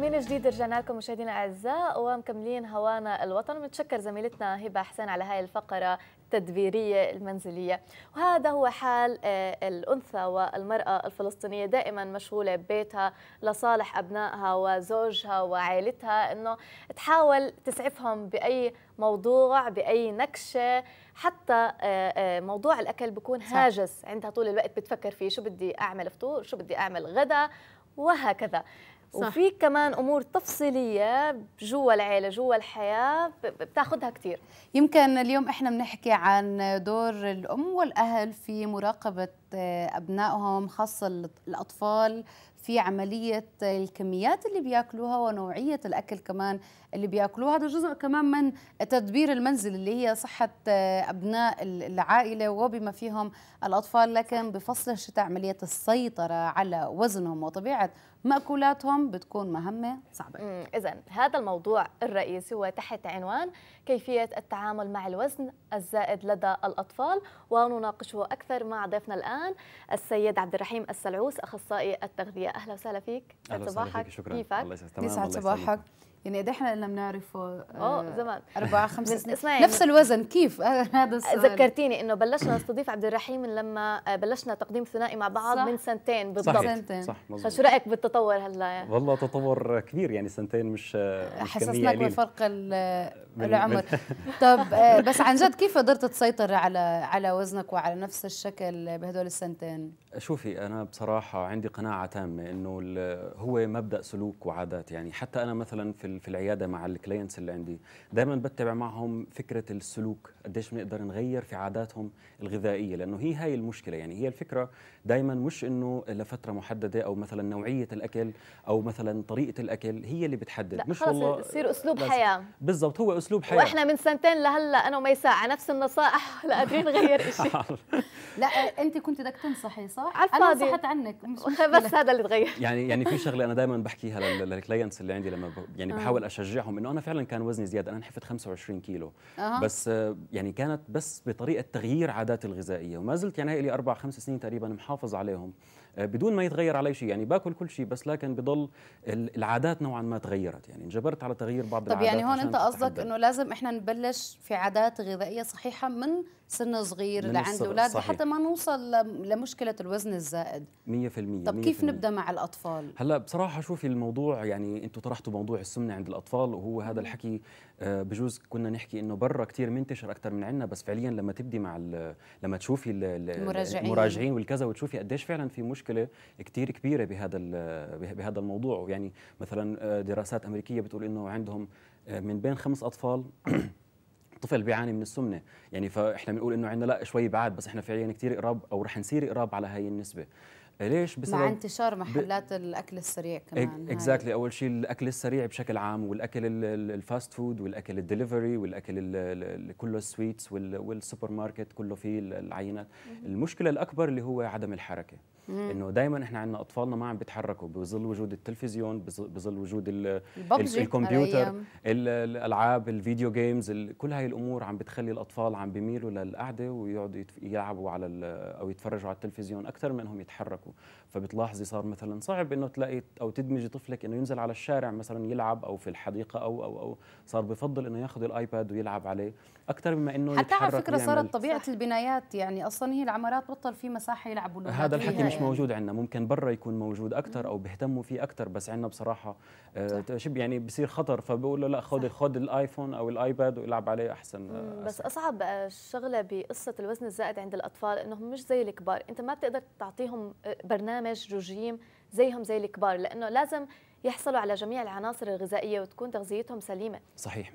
من جديد رجعنا لكم مشاهدينا الاعزاء ومكملين هوانا الوطن ومتشكر زميلتنا هبه حسين على هاي الفقره التدبيريه المنزليه وهذا هو حال آه، الانثى والمراه الفلسطينيه دائما مشغوله ببيتها لصالح ابنائها وزوجها وعائلتها انه تحاول تسعفهم باي موضوع باي نكشه حتى آه، آه، موضوع الاكل بكون هاجس عندها طول الوقت بتفكر فيه شو بدي اعمل فطور شو بدي اعمل غدا وهكذا وفي كمان امور تفصيليه جوا العيله جوا الحياه بتاخذها كثير يمكن اليوم احنا بنحكي عن دور الام والاهل في مراقبه أبنائهم خاصة الأطفال في عملية الكميات اللي بياكلوها ونوعية الأكل كمان اللي بياكلوه هذا جزء كمان من تدبير المنزل اللي هي صحة أبناء العائلة وبما فيهم الأطفال لكن بفصل الشتاء عملية السيطرة على وزنهم وطبيعة مأكولاتهم بتكون مهمة صعبة إذا هذا الموضوع الرئيسي هو تحت عنوان كيفية التعامل مع الوزن الزائد لدى الأطفال ونناقشه أكثر مع ضيفنا الآن السيد عبد الرحيم السلعوس أخصائي التغذية أهلا وسهلا فيك أهلا وسهلا فيك شكرا كيفك؟ الله يسعد صباحك يعني قد احنا اللي بنعرفه اه زمان أربعة خمسة سنين نفس الوزن كيف هذا السؤال ذكرتيني انه بلشنا نستضيف عبد الرحيم لما آه، بلشنا تقديم ثنائي مع بعض صح من سنتين بالضبط صح سنتين صح شو رايك بالتطور هلا يعني؟ والله تطور كبير يعني سنتين مش, مش حسسناك بفرق العمر طب آه، بس عن جد كيف قدرت تسيطر على على وزنك وعلى نفس الشكل بهدول السنتين شوفي انا بصراحه عندي قناعه تامه انه هو مبدا سلوك وعادات يعني حتى انا مثلا في في العياده مع الكلاينتس اللي عندي دائما بتبع معهم فكره السلوك قديش بنقدر نغير في عاداتهم الغذائيه لانه هي هاي المشكله يعني هي الفكره دائما مش انه لفتره محدده او مثلا نوعيه الاكل او مثلا طريقه الاكل هي اللي بتحدد لا مش والله يصير آه، اسلوب حياه بالضبط هو اسلوب اسلوب حياه واحنا من سنتين لهلا انا وميساء على نفس النصائح لا قادرين نغير شيء لا انت كنت بدك تنصحي صح؟ على انا نصحت عنك مش بس هذا اللي تغير يعني يعني في شغله انا دائما بحكيها للكلاينتس اللي عندي لما يعني آه. بحاول اشجعهم انه انا فعلا كان وزني زياده انا نحفت 25 كيلو أه. بس يعني كانت بس بطريقه تغيير عاداتي الغذائيه وما زلت يعني هي لي اربع خمس سنين تقريبا محافظ عليهم آه، بدون ما يتغير علي شيء يعني باكل كل شيء بس لكن بضل العادات نوعا ما تغيرت يعني انجبرت على تغيير بعض طب يعني العادات طب يعني هون انت قصدك انه لازم احنا نبلش في عادات غذائيه صحيحه من سن صغير لعند الاولاد لحتى ما نوصل لمشكله الوزن الزائد 100% طب كيف نبدا مع الاطفال هلا بصراحه شوفي الموضوع يعني انتم طرحتوا موضوع السمنه عند الاطفال وهو هذا الحكي آه، بجوز كنا نحكي انه برا كثير منتشر اكثر من عندنا بس فعليا لما تبدي مع لما تشوفي المراجعين, المراجعين والكذا وتشوفي قديش فعلا في مشكله كثير كبيره بهذا بهذا الموضوع يعني مثلا آه، دراسات امريكيه بتقول انه عندهم آه، من بين خمس اطفال طفل بيعاني من السمنه يعني فاحنا بنقول انه عندنا لا شوي بعاد بس احنا فعليا كثير قراب او رح نصير قراب على هاي النسبه ليش بسبب مع انتشار محلات ب... الاكل السريع كمان اكزاكتلي إيه، exactly. اول شيء الاكل السريع بشكل عام والاكل الفاست فود والاكل الدليفري والاكل كله السويتس والسوبر ماركت كله فيه العينات المشكله الاكبر اللي هو عدم الحركه انه دائما احنا عندنا اطفالنا ما عم بيتحركوا بظل وجود التلفزيون بظل وجود الـ الكمبيوتر الالعاب الفيديو جيمز كل هاي الامور عم بتخلي الاطفال عم بيميلوا للقعده ويقعدوا يلعبوا على او يتفرجوا على التلفزيون اكثر من انهم يتحركوا فبتلاحظي صار مثلا صعب انه تلاقي او تدمجي طفلك انه ينزل على الشارع مثلا يلعب او في الحديقه او او او صار بفضل انه ياخذ الايباد ويلعب عليه اكثر مما انه حتى على فكره صارت طبيعه البنايات يعني اصلا هي العمارات بطل في مساحه يلعبوا هذا الحكي مش يعني. موجود عندنا ممكن برا يكون موجود اكثر او بيهتموا فيه اكثر بس عندنا بصراحه آه، شب يعني بصير خطر فبقول له لا خذ خذ الايفون او الايباد والعب عليه احسن آه، بس اصعب آه، شغله بقصه الوزن الزائد عند الاطفال انهم مش زي الكبار انت ما بتقدر تعطيهم برنامج رجيم زيهم زي الكبار لانه لازم يحصلوا على جميع العناصر الغذائيه وتكون تغذيتهم سليمه صحيح 100%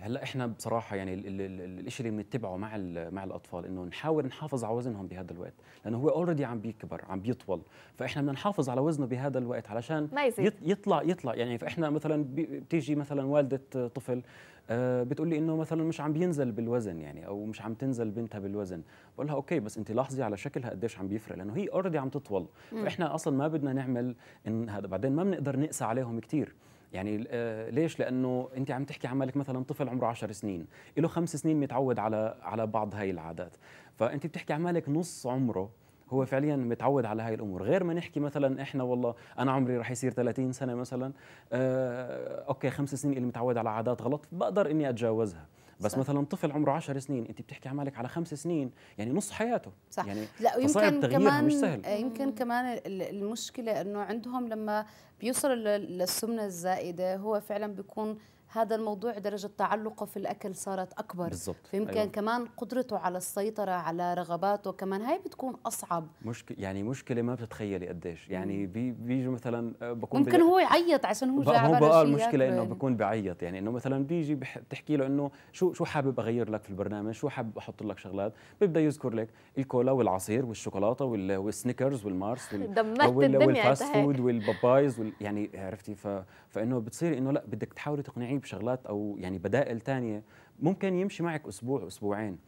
هلا احنا بصراحه يعني الشيء اللي بنتبعه مع مع الاطفال انه نحاول نحافظ على وزنهم بهذا الوقت لانه هو اوريدي عم بيكبر عم بيطول فاحنا بدنا نحافظ على وزنه بهذا الوقت علشان ما يزيد. يطلع يطلع يعني فاحنا مثلا بتيجي مثلا والده طفل آه، بتقول لي انه مثلا مش عم بينزل بالوزن يعني او مش عم تنزل بنتها بالوزن بقول لها اوكي بس انت لاحظي على شكلها قديش عم بيفرق لانه هي اوريدي عم تطول فاحنا اصلا ما بدنا نعمل ان هذا بعدين ما بنقدر نقسى عليهم كثير يعني آه، ليش لانه انت عم تحكي عن مالك مثلا طفل عمره 10 سنين له خمس سنين متعود على على بعض هاي العادات فانت بتحكي عن مالك نص عمره هو فعليا متعود على هاي الامور غير ما نحكي مثلا احنا والله انا عمري رح يصير 30 سنه مثلا آه اوكي خمس سنين اللي متعود على عادات غلط بقدر اني اتجاوزها بس صح. مثلا طفل عمره 10 سنين انت بتحكي عمالك على خمس سنين يعني نص حياته صح. يعني لا آه، يمكن كمان مش سهل يمكن كمان المشكله انه عندهم لما بيوصل للسمنه الزائده هو فعلا بيكون هذا الموضوع درجة تعلقه في الأكل صارت أكبر بالزبط. فيمكن أيوة. كمان قدرته على السيطرة على رغباته كمان هاي بتكون أصعب مشكلة يعني مشكلة ما بتتخيلي قديش يعني بي بيجي مثلا آه، بكون ممكن بي... هو يعيط عشان هو جاعب هو بقى المشكلة إنه بكون بعيط يعني إنه مثلا بيجي بح... بتحكي له إنه شو شو حابب أغير لك في البرنامج شو حابب أحط لك شغلات بيبدأ يذكر لك الكولا والعصير والشوكولاتة وال... والسنيكرز والمارس وال... دمت وال... الدنيا والفاست فود والبابايز وال... يعني عرفتي ف... فانه بتصير انه لا بدك تحاولي تقنعيه بشغلات او يعني بدائل ثانيه ممكن يمشي معك اسبوع اسبوعين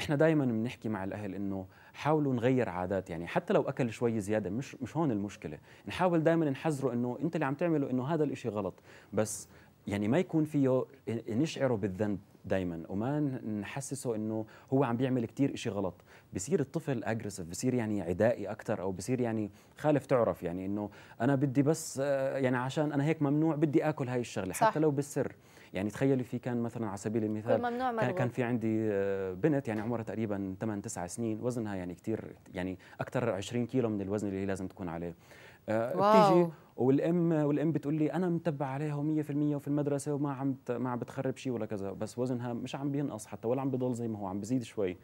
احنا دائما بنحكي مع الاهل انه حاولوا نغير عادات يعني حتى لو اكل شوي زياده مش مش هون المشكله نحاول دائما نحذره انه انت اللي عم تعمله انه هذا الإشي غلط بس يعني ما يكون فيه نشعره بالذنب دائما وما نحسسه انه هو عم بيعمل كثير شيء غلط بصير الطفل اجريسيف بصير يعني عدائي اكثر او بصير يعني خالف تعرف يعني انه انا بدي بس آه، يعني عشان انا هيك ممنوع بدي اكل هاي الشغله صح. حتى لو بالسر يعني تخيلي في كان مثلا على سبيل المثال ممنوع كان, كان في عندي آه، بنت يعني عمرها تقريبا 8 9 سنين وزنها يعني كثير يعني اكثر 20 كيلو من الوزن اللي هي لازم تكون عليه آه، بتيجي والام والام بتقول لي انا متبع عليها 100% وفي المدرسه وما عم ما عم بتخرب شيء ولا كذا بس وزنها مش عم بينقص حتى ولا عم بضل زي ما هو عم بزيد شوي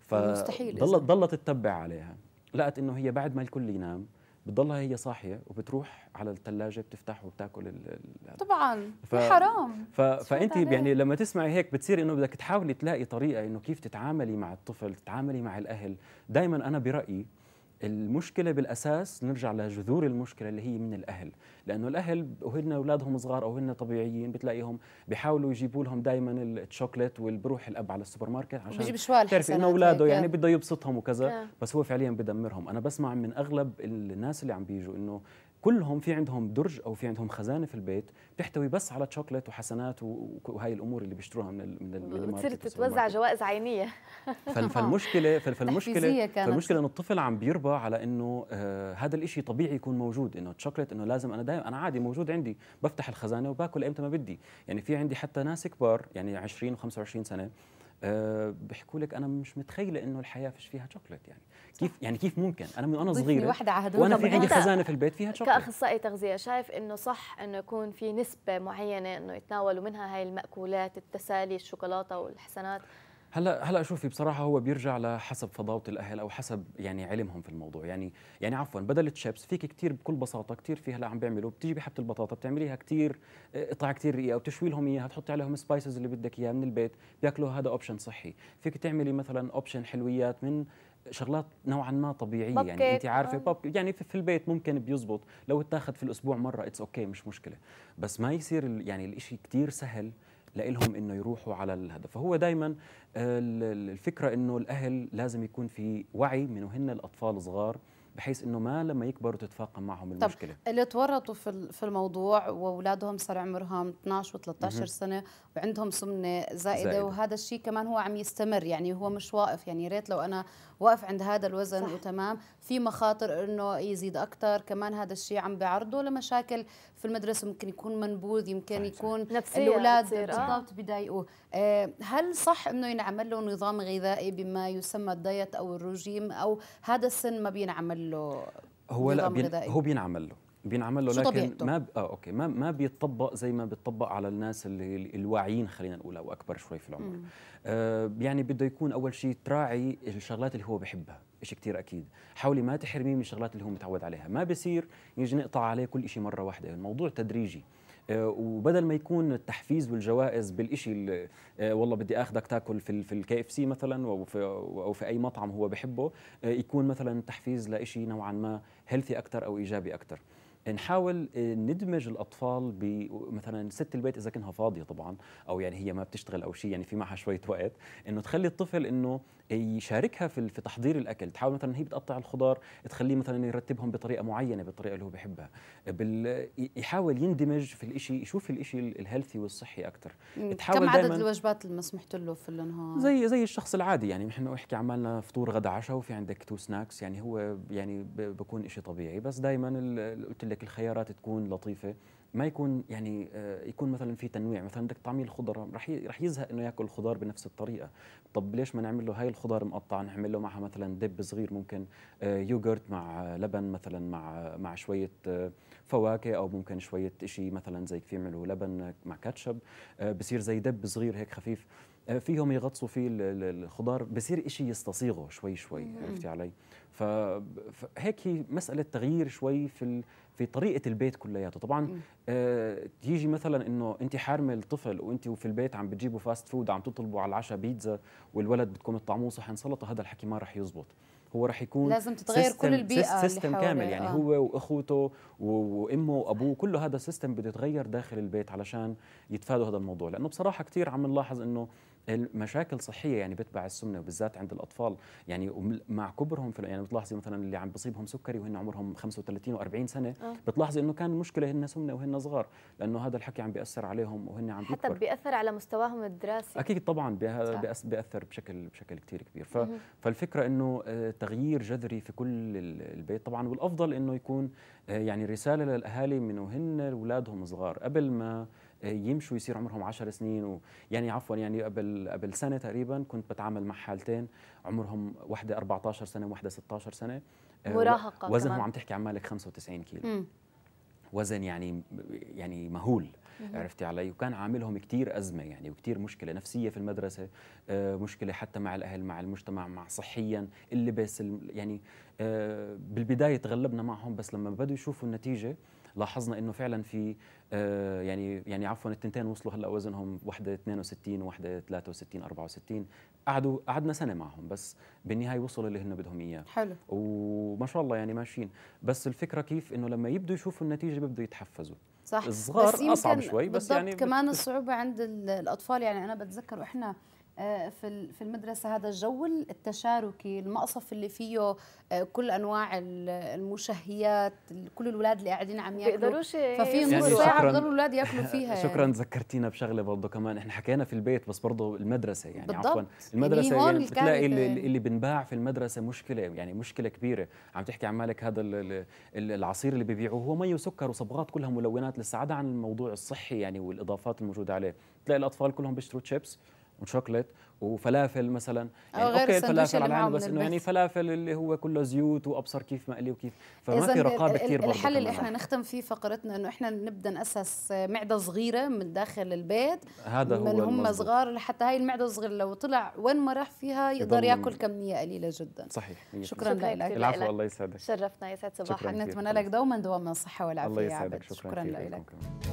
فمستحيل إيه، ضلت ضلت تتبع عليها لقت انه هي بعد ما الكل ينام بتضلها هي صاحيه وبتروح على الثلاجه بتفتح وبتاكل ال الـ طبعا ف... إيه، حرام ف... فانت يعني لما تسمعي هيك بتصير انه بدك تحاولي تلاقي طريقه انه كيف تتعاملي مع الطفل تتعاملي مع الاهل دائما انا برايي المشكلة بالأساس نرجع لجذور المشكلة اللي هي من الأهل لأنه الأهل وهن أولادهم صغار أو هن طبيعيين بتلاقيهم بيحاولوا يجيبوا لهم دائما الشوكليت والبروح الأب على السوبر ماركت عشان تعرف إنه أولاده يعني آه. بده يبسطهم وكذا آه. بس هو فعليا بدمرهم أنا بسمع من أغلب الناس اللي عم بيجوا إنه كلهم في عندهم درج او في عندهم خزانه في البيت بتحتوي بس على شوكليت وحسنات وهي الامور اللي بيشتروها من الـ من بتصير تتوزع جوائز عينيه فالمشكله فالمشكله فالمشكله انه الطفل عم بيربى على انه آه هذا الإشي طبيعي يكون موجود انه الشوكليت انه لازم انا دائما انا عادي موجود عندي بفتح الخزانه وباكل امتى ما بدي يعني في عندي حتى ناس كبار يعني 20 و25 سنه آه بيحكوا لك انا مش متخيله انه الحياه فيش فيها شوكليت يعني كيف يعني كيف ممكن انا من وانا صغيره واحده على وانا في عندي خزانه في البيت فيها شوكولاته كاخصائي تغذيه شايف انه صح انه يكون في نسبه معينه انه يتناولوا منها هاي الماكولات التسالي الشوكولاته والحسنات هلا هلا شوفي بصراحه هو بيرجع لحسب فضاوه الاهل او حسب يعني علمهم في الموضوع يعني يعني عفوا بدل الشيبس فيك كثير بكل بساطه كثير في هلا عم بيعملوا بتجيبي حبه البطاطا بتعمليها كثير آه، قطع كثير رقيقه وبتشوي لهم اياها تحطي عليهم سبايسز اللي بدك اياها من البيت بياكلوا هذا اوبشن صحي فيك تعملي مثلا اوبشن حلويات من شغلات نوعا ما طبيعيه يعني انت عارفه آه. بابكي يعني في البيت ممكن بيزبط لو اتاخذ في الاسبوع مره اتس اوكي okay مش مشكله بس ما يصير يعني الإشي كتير سهل لإلهم انه يروحوا على الهدف فهو دائما آه، الفكره انه الاهل لازم يكون في وعي من وهن الاطفال صغار بحيث انه ما لما يكبروا تتفاقم معهم المشكله طب اللي تورطوا في في الموضوع واولادهم صار عمرهم 12 و13 سنه وعندهم سمنه زائده, زائدة. وهذا الشيء كمان هو عم يستمر يعني هو مش واقف يعني يا ريت لو انا واقف عند هذا الوزن صح. وتمام في مخاطر انه يزيد اكثر كمان هذا الشيء عم بعرضه لمشاكل في المدرسه ممكن يكون منبوذ يمكن يكون نفسية الاولاد آه. بالضبط بيضايقوه آه، هل صح انه ينعمل له نظام غذائي بما يسمى الدايت او الرجيم او هذا السن ما بينعمل له هو لا بين هو بينعمل له بينعمل له لكن ما ب... اه اوكي ما ما بيتطبق زي ما بيتطبق على الناس اللي الواعيين خلينا نقول او اكبر شوي في العمر آه يعني بده يكون اول شيء تراعي الشغلات اللي هو بحبها شيء كثير اكيد حاولي ما تحرميه من الشغلات اللي هو متعود عليها ما بصير يجي نقطع عليه كل شيء مره واحده الموضوع تدريجي آه، وبدل ما يكون التحفيز والجوائز بالشيء آه، والله بدي اخذك تاكل في في الكي اف سي مثلا او في او في اي مطعم هو بحبه آه، يكون مثلا تحفيز لشيء نوعا ما هيلثي اكثر او ايجابي اكثر نحاول آه، ندمج الاطفال مثلا ست البيت اذا كانها فاضيه طبعا او يعني هي ما بتشتغل او شيء يعني في معها شويه وقت انه تخلي الطفل انه يشاركها في في تحضير الاكل تحاول مثلا هي بتقطع الخضار تخليه مثلا يرتبهم بطريقه معينه بالطريقه اللي هو بحبها بال... يحاول يندمج في الإشي يشوف الإشي الهيلثي والصحي اكثر تحاول كم عدد الوجبات اللي مسمحت له في النهار زي زي الشخص العادي يعني نحن احكي عملنا فطور غدا عشاء وفي عندك تو سناكس يعني هو يعني بكون إشي طبيعي بس دائما قلت لك الخيارات تكون لطيفه ما يكون يعني آه، يكون مثلا في تنويع مثلا بدك تعمل الخضرة رح رح يزهق انه ياكل خضار بنفس الطريقه طب ليش ما نعمل له هاي الخضار مقطعه نعمل له معها مثلا دب صغير ممكن آه، يوغرت مع لبن مثلا مع مع شويه آه، فواكه او ممكن شويه شيء مثلا زي كيف يعملوا لبن مع كاتشب بصير زي دب صغير هيك خفيف فيهم يغطسوا فيه الخضار بصير شيء يستصيغه شوي شوي عرفتي علي؟ فهيك هي مساله تغيير شوي في في طريقه البيت كلياته طبعا آه تيجي مثلا انه انت حارمه الطفل وانت وفي البيت عم بتجيبوا فاست فود عم تطلبوا على العشاء بيتزا والولد بدكم تطعموه صحن سلطه هذا الحكي ما رح يزبط هو رح يكون لازم تتغير كل البيئه سيستم كامل يعني آه. هو واخوته وامه وابوه كله هذا السيستم بده يتغير داخل البيت علشان يتفادوا هذا الموضوع لانه بصراحه كثير عم نلاحظ انه المشاكل صحيه يعني بتبع السمنه وبالذات عند الاطفال يعني مع كبرهم في يعني بتلاحظي مثلا اللي عم بصيبهم سكري وهن عمرهم 35 و40 سنه أه. بتلاحظي انه كان المشكله هن سمنه وهن صغار لانه هذا الحكي عم بياثر عليهم وهن عم حتى بيكبر. بياثر على مستواهم الدراسي اكيد طبعا بياثر بشكل بشكل كثير كبير ف... فالفكره انه آه، تغيير جذري في كل البيت طبعا والافضل انه يكون آه، يعني رساله للاهالي من وهن اولادهم صغار قبل ما يمشوا يصير عمرهم 10 سنين و يعني عفوا يعني قبل قبل سنه تقريبا كنت بتعامل مع حالتين عمرهم وحده 14 سنه وحده 16 سنه آه، مراهقه وزنهم كمان. عم تحكي عمالك 95 كيلو مم. وزن يعني يعني مهول عرفتي علي وكان عاملهم كثير أزمة يعني وكثير مشكلة نفسية في المدرسة آه، مشكلة حتى مع الأهل مع المجتمع مع صحيا اللبس يعني آه، بالبداية تغلبنا معهم بس لما بدوا يشوفوا النتيجة لاحظنا انه فعلا في آه، يعني يعني عفوا التنتين وصلوا هلا وزنهم وحده 62 وحده 63 64 قعدوا قعدنا سنه معهم بس بالنهايه وصلوا اللي هن بدهم اياه حلو وما شاء الله يعني ماشيين بس الفكره كيف انه لما يبدوا يشوفوا النتيجه بيبدوا يتحفزوا صح الصغار بس اصعب شوي بس يعني كمان الصعوبه عند الاطفال يعني انا بتذكر واحنا آه، في في المدرسه هذا الجو التشاركي المقصف اللي فيه آه، كل انواع المشهيات كل الاولاد اللي قاعدين عم ياكلوا بيقدروش ففي نص ساعه بضلوا الاولاد ياكلوا فيها شكرا يعني. ذكرتينا بشغله برضه كمان احنا حكينا في البيت بس برضه المدرسه يعني بالضبط. عفوا المدرسه يعني, يعني بتلاقي اللي, آه، اللي بنباع في المدرسه مشكله يعني مشكله كبيره عم تحكي عن مالك هذا العصير اللي ببيعوه هو مي وسكر وصبغات كلها ملونات للسعاده عن الموضوع الصحي يعني والاضافات الموجوده عليه تلاقي الاطفال كلهم بيشتروا تشيبس وشوكليت وفلافل مثلا يعني أو غير اوكي الفلافل على بس انه يعني فلافل اللي هو كله زيوت وابصر كيف مقلي وكيف فما في رقابه كثير الحل اللي احنا نختم فيه فقرتنا انه احنا نبدا ناسس معده صغيره من داخل البيت هذا من هو من هم صغار لحتى هاي المعده الصغيره لو طلع وين ما راح فيها يقدر ياكل كميه قليله جدا صحيح شكرا, شكرا لك العفو الله يسعدك شرفنا يا سيد صباحك نتمنى لك دوما دوما الصحه والعافيه الله يسعدك شكرا, شكرا لك